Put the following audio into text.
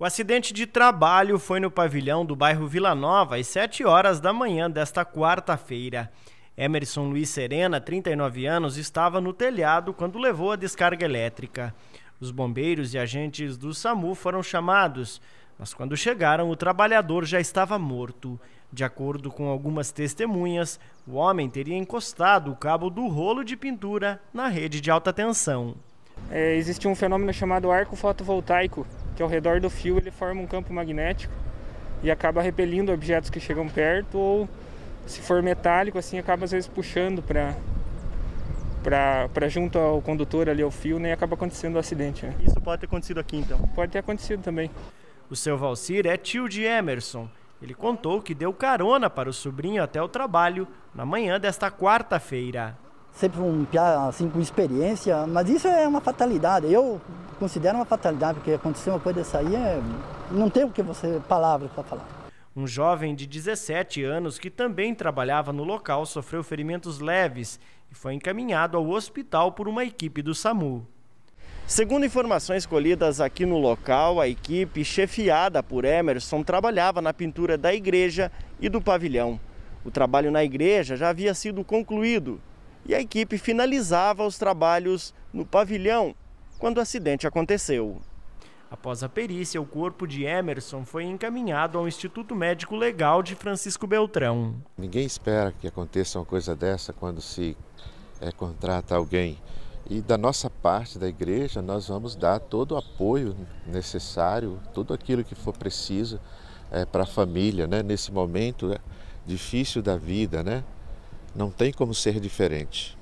O acidente de trabalho foi no pavilhão do bairro Vila Nova às 7 horas da manhã desta quarta-feira. Emerson Luiz Serena, 39 anos, estava no telhado quando levou a descarga elétrica. Os bombeiros e agentes do SAMU foram chamados, mas quando chegaram, o trabalhador já estava morto. De acordo com algumas testemunhas, o homem teria encostado o cabo do rolo de pintura na rede de alta tensão. É, existe um fenômeno chamado arco fotovoltaico, que ao redor do fio ele forma um campo magnético e acaba repelindo objetos que chegam perto ou se for metálico assim acaba às vezes puxando para para junto ao condutor ali ao fio né, e acaba acontecendo o um acidente. Né? Isso pode ter acontecido aqui então? Pode ter acontecido também. O seu Valcir é tio de Emerson. Ele contou que deu carona para o sobrinho até o trabalho na manhã desta quarta-feira. Sempre um piá assim com experiência, mas isso é uma fatalidade. Eu considera uma fatalidade, porque acontecer uma coisa dessa aí é... não tem o que você palavras para falar. Um jovem de 17 anos que também trabalhava no local sofreu ferimentos leves e foi encaminhado ao hospital por uma equipe do SAMU. Segundo informações colhidas aqui no local, a equipe chefiada por Emerson trabalhava na pintura da igreja e do pavilhão. O trabalho na igreja já havia sido concluído e a equipe finalizava os trabalhos no pavilhão, quando o acidente aconteceu. Após a perícia, o corpo de Emerson foi encaminhado ao Instituto Médico Legal de Francisco Beltrão. Ninguém espera que aconteça uma coisa dessa quando se é, contrata alguém. E da nossa parte, da igreja, nós vamos dar todo o apoio necessário, tudo aquilo que for preciso é, para a família, né? nesse momento é, difícil da vida. Né? Não tem como ser diferente.